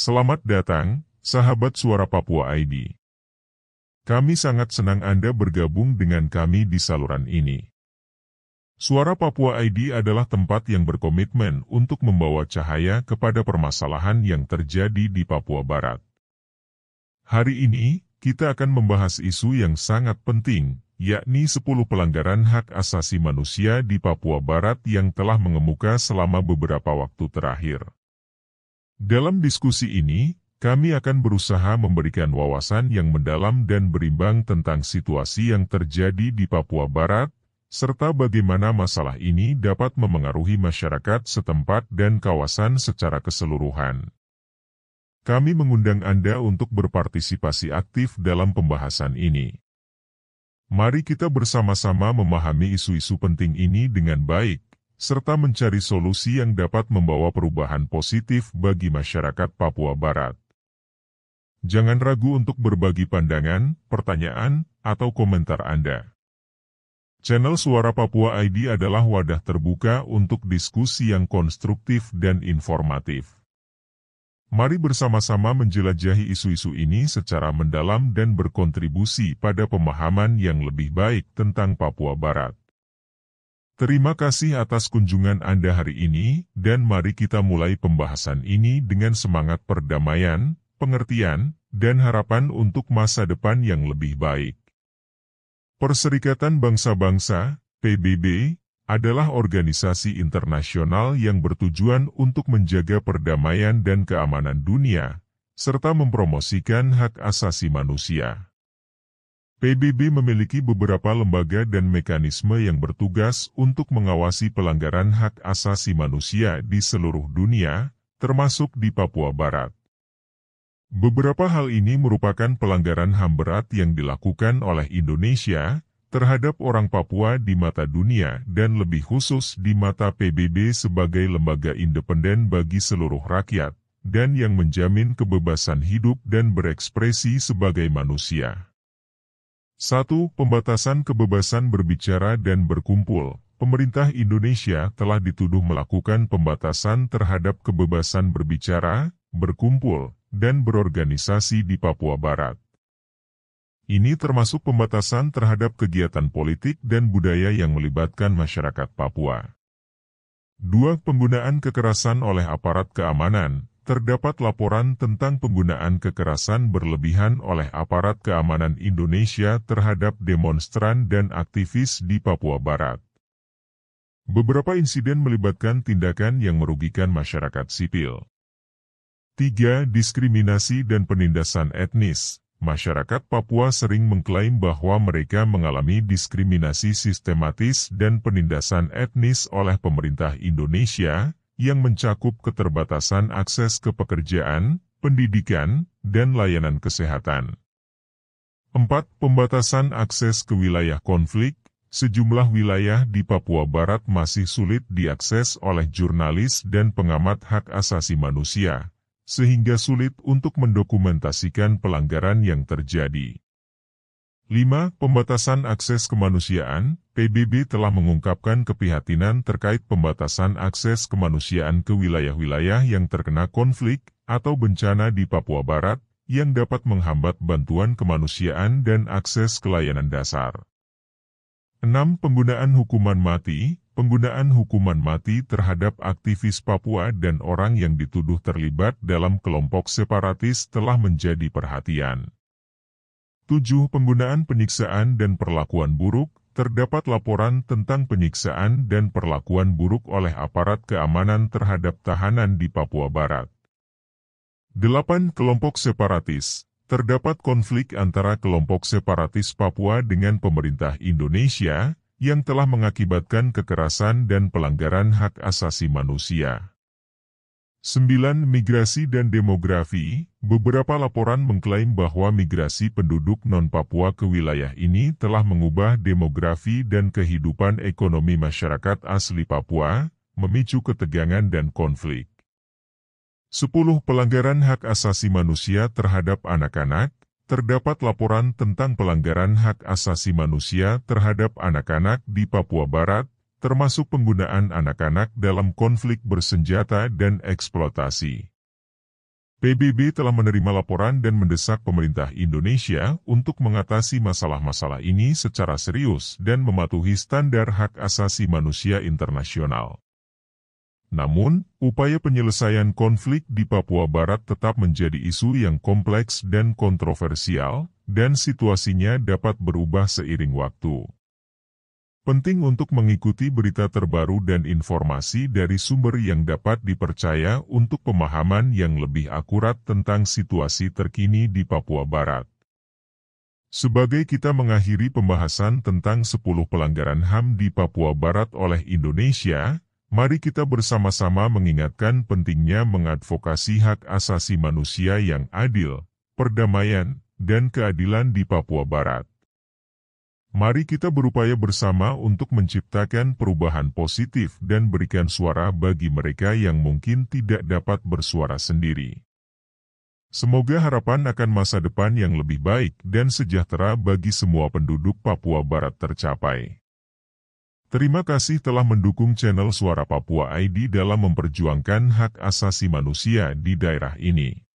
Selamat datang, sahabat Suara Papua ID. Kami sangat senang Anda bergabung dengan kami di saluran ini. Suara Papua ID adalah tempat yang berkomitmen untuk membawa cahaya kepada permasalahan yang terjadi di Papua Barat. Hari ini, kita akan membahas isu yang sangat penting, yakni 10 pelanggaran hak asasi manusia di Papua Barat yang telah mengemuka selama beberapa waktu terakhir. Dalam diskusi ini, kami akan berusaha memberikan wawasan yang mendalam dan berimbang tentang situasi yang terjadi di Papua Barat, serta bagaimana masalah ini dapat memengaruhi masyarakat setempat dan kawasan secara keseluruhan. Kami mengundang Anda untuk berpartisipasi aktif dalam pembahasan ini. Mari kita bersama-sama memahami isu-isu penting ini dengan baik, serta mencari solusi yang dapat membawa perubahan positif bagi masyarakat Papua Barat. Jangan ragu untuk berbagi pandangan, pertanyaan, atau komentar Anda. Channel Suara Papua ID adalah wadah terbuka untuk diskusi yang konstruktif dan informatif. Mari bersama-sama menjelajahi isu-isu ini secara mendalam dan berkontribusi pada pemahaman yang lebih baik tentang Papua Barat. Terima kasih atas kunjungan Anda hari ini, dan mari kita mulai pembahasan ini dengan semangat perdamaian, pengertian, dan harapan untuk masa depan yang lebih baik. Perserikatan Bangsa-Bangsa, PBB, adalah organisasi internasional yang bertujuan untuk menjaga perdamaian dan keamanan dunia, serta mempromosikan hak asasi manusia. PBB memiliki beberapa lembaga dan mekanisme yang bertugas untuk mengawasi pelanggaran hak asasi manusia di seluruh dunia, termasuk di Papua Barat. Beberapa hal ini merupakan pelanggaran HAM berat yang dilakukan oleh Indonesia terhadap orang Papua di mata dunia dan lebih khusus di mata PBB sebagai lembaga independen bagi seluruh rakyat, dan yang menjamin kebebasan hidup dan berekspresi sebagai manusia. 1. Pembatasan kebebasan berbicara dan berkumpul. Pemerintah Indonesia telah dituduh melakukan pembatasan terhadap kebebasan berbicara, berkumpul, dan berorganisasi di Papua Barat. Ini termasuk pembatasan terhadap kegiatan politik dan budaya yang melibatkan masyarakat Papua. Dua, Penggunaan kekerasan oleh aparat keamanan, terdapat laporan tentang penggunaan kekerasan berlebihan oleh aparat keamanan Indonesia terhadap demonstran dan aktivis di Papua Barat. Beberapa insiden melibatkan tindakan yang merugikan masyarakat sipil. 3. Diskriminasi dan penindasan etnis. Masyarakat Papua sering mengklaim bahwa mereka mengalami diskriminasi sistematis dan penindasan etnis oleh pemerintah Indonesia, yang mencakup keterbatasan akses ke pekerjaan, pendidikan, dan layanan kesehatan. 4. Pembatasan akses ke wilayah konflik Sejumlah wilayah di Papua Barat masih sulit diakses oleh jurnalis dan pengamat hak asasi manusia, sehingga sulit untuk mendokumentasikan pelanggaran yang terjadi. 5. Pembatasan akses kemanusiaan, PBB telah mengungkapkan keprihatinan terkait pembatasan akses kemanusiaan ke wilayah-wilayah yang terkena konflik atau bencana di Papua Barat, yang dapat menghambat bantuan kemanusiaan dan akses kelayanan dasar. 6. Penggunaan hukuman mati, penggunaan hukuman mati terhadap aktivis Papua dan orang yang dituduh terlibat dalam kelompok separatis telah menjadi perhatian. 7. Penggunaan penyiksaan dan perlakuan buruk Terdapat laporan tentang penyiksaan dan perlakuan buruk oleh aparat keamanan terhadap tahanan di Papua Barat. 8. Kelompok separatis Terdapat konflik antara kelompok separatis Papua dengan pemerintah Indonesia, yang telah mengakibatkan kekerasan dan pelanggaran hak asasi manusia. 9. Migrasi dan demografi Beberapa laporan mengklaim bahwa migrasi penduduk non-Papua ke wilayah ini telah mengubah demografi dan kehidupan ekonomi masyarakat asli Papua, memicu ketegangan dan konflik. 10. Pelanggaran hak asasi manusia terhadap anak-anak Terdapat laporan tentang pelanggaran hak asasi manusia terhadap anak-anak di Papua Barat, termasuk penggunaan anak-anak dalam konflik bersenjata dan eksploitasi. PBB telah menerima laporan dan mendesak pemerintah Indonesia untuk mengatasi masalah-masalah ini secara serius dan mematuhi standar hak asasi manusia internasional. Namun, upaya penyelesaian konflik di Papua Barat tetap menjadi isu yang kompleks dan kontroversial, dan situasinya dapat berubah seiring waktu. Penting untuk mengikuti berita terbaru dan informasi dari sumber yang dapat dipercaya untuk pemahaman yang lebih akurat tentang situasi terkini di Papua Barat. Sebagai kita mengakhiri pembahasan tentang 10 pelanggaran HAM di Papua Barat oleh Indonesia, mari kita bersama-sama mengingatkan pentingnya mengadvokasi hak asasi manusia yang adil, perdamaian, dan keadilan di Papua Barat. Mari kita berupaya bersama untuk menciptakan perubahan positif dan berikan suara bagi mereka yang mungkin tidak dapat bersuara sendiri. Semoga harapan akan masa depan yang lebih baik dan sejahtera bagi semua penduduk Papua Barat tercapai. Terima kasih telah mendukung channel Suara Papua ID dalam memperjuangkan hak asasi manusia di daerah ini.